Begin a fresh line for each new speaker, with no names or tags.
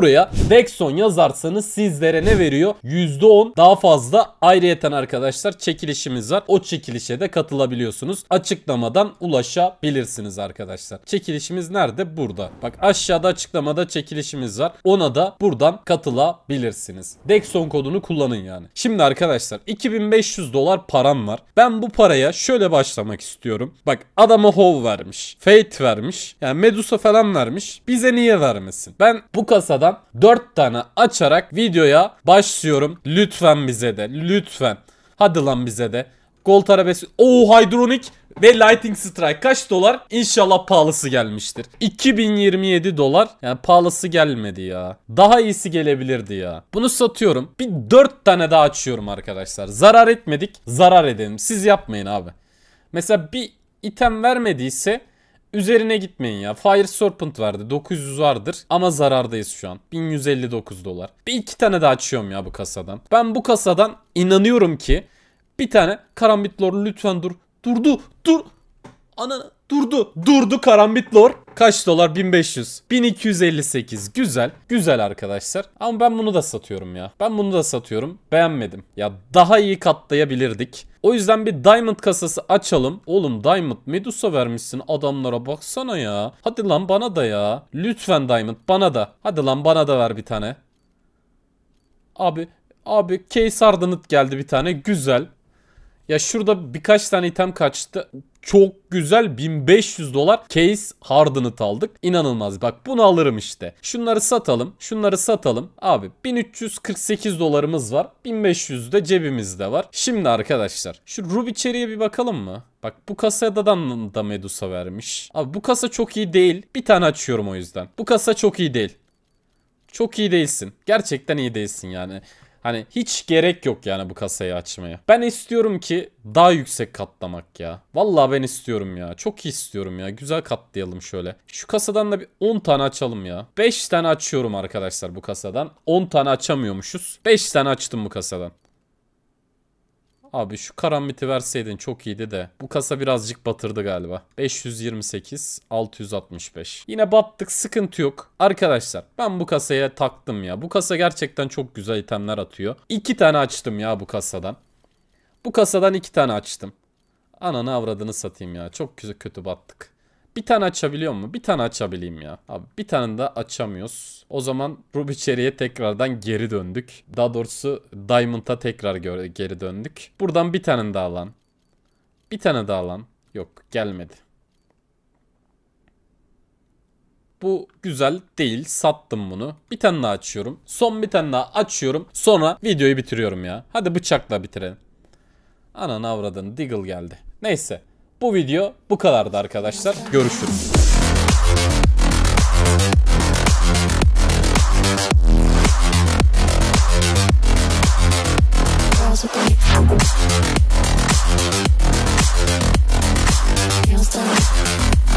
Buraya Dexon yazarsanız sizlere ne veriyor? %10 daha fazla ayrıyeten arkadaşlar çekilişimiz var. O çekilişe de katılabiliyorsunuz. Açıklamadan ulaşabilirsiniz arkadaşlar. Çekilişimiz nerede? Burada. Bak aşağıda açıklamada çekilişimiz var. Ona da buradan katılabilirsiniz. Dexon kodunu kullanın yani. Şimdi arkadaşlar 2500 dolar param var. Ben bu paraya şöyle başlamak istiyorum. Bak adama Hov vermiş. Fate vermiş. Yani Medusa falan vermiş. Bize niye vermesin? Ben bu kasadan Buradan 4 tane açarak videoya başlıyorum. Lütfen bize de. Lütfen. Hadi lan bize de. Gold arabesi. Oo hydronic ve Lightning Strike kaç dolar? İnşallah pahalısı gelmiştir. 2027 dolar. Yani pahalısı gelmedi ya. Daha iyisi gelebilirdi ya. Bunu satıyorum. Bir 4 tane daha açıyorum arkadaşlar. Zarar etmedik. Zarar edelim. Siz yapmayın abi. Mesela bir item vermediyse Üzerine gitmeyin ya. Fire Serpent verdi. 900 vardır ama zarardayız şu an. 1159 dolar. Bir iki tane daha açıyorum ya bu kasadan. Ben bu kasadan inanıyorum ki bir tane Karambit Lord lütfen dur. Durdu. Dur. Ananı. Durdu. Durdu karambit lor. Kaç dolar? 1500. 1258. Güzel. Güzel arkadaşlar. Ama ben bunu da satıyorum ya. Ben bunu da satıyorum. Beğenmedim. Ya daha iyi katlayabilirdik. O yüzden bir diamond kasası açalım. Oğlum diamond medusa vermişsin adamlara baksana ya. Hadi lan bana da ya. Lütfen diamond bana da. Hadi lan bana da ver bir tane. Abi Abi case ardınıt geldi bir tane güzel ya şurada birkaç tane item kaçtı. Çok güzel 1500 dolar case hardını aldık. İnanılmaz bak bunu alırım işte. Şunları satalım. Şunları satalım. Abi 1348 dolarımız var. 1500 de cebimizde var. Şimdi arkadaşlar şu Ruby Cherry'e bir bakalım mı? Bak bu kasadan da Medusa vermiş. Abi bu kasa çok iyi değil. Bir tane açıyorum o yüzden. Bu kasa çok iyi değil. Çok iyi değilsin. Gerçekten iyi değilsin yani. Hani hiç gerek yok yani bu kasayı açmaya. Ben istiyorum ki daha yüksek katlamak ya. Vallahi ben istiyorum ya. Çok istiyorum ya. Güzel katlayalım şöyle. Şu kasadan da bir 10 tane açalım ya. 5 tane açıyorum arkadaşlar bu kasadan. 10 tane açamıyormuşuz. 5 tane açtım bu kasadan. Abi şu karambiti verseydin çok iyiydi de. Bu kasa birazcık batırdı galiba. 528, 665. Yine battık sıkıntı yok. Arkadaşlar ben bu kasaya taktım ya. Bu kasa gerçekten çok güzel itemler atıyor. İki tane açtım ya bu kasadan. Bu kasadan iki tane açtım. Ananı avradını satayım ya. Çok kötü battık. Bir tane açabiliyor mu? Bir tane açabileyim ya. Abi bir tane de açamıyoruz. O zaman Ruby Cherry'e tekrardan geri döndük. Daha doğrusu Diamond'a tekrar geri döndük. Buradan bir tane daha lan. Bir tane daha lan. Yok gelmedi. Bu güzel değil. Sattım bunu. Bir tane daha açıyorum. Son bir tane daha açıyorum. Sonra videoyu bitiriyorum ya. Hadi bıçakla bitirelim. Ana avradın. Diggle geldi. Neyse. Bu video bu kadardı arkadaşlar. Görüşürüz. Can't stop.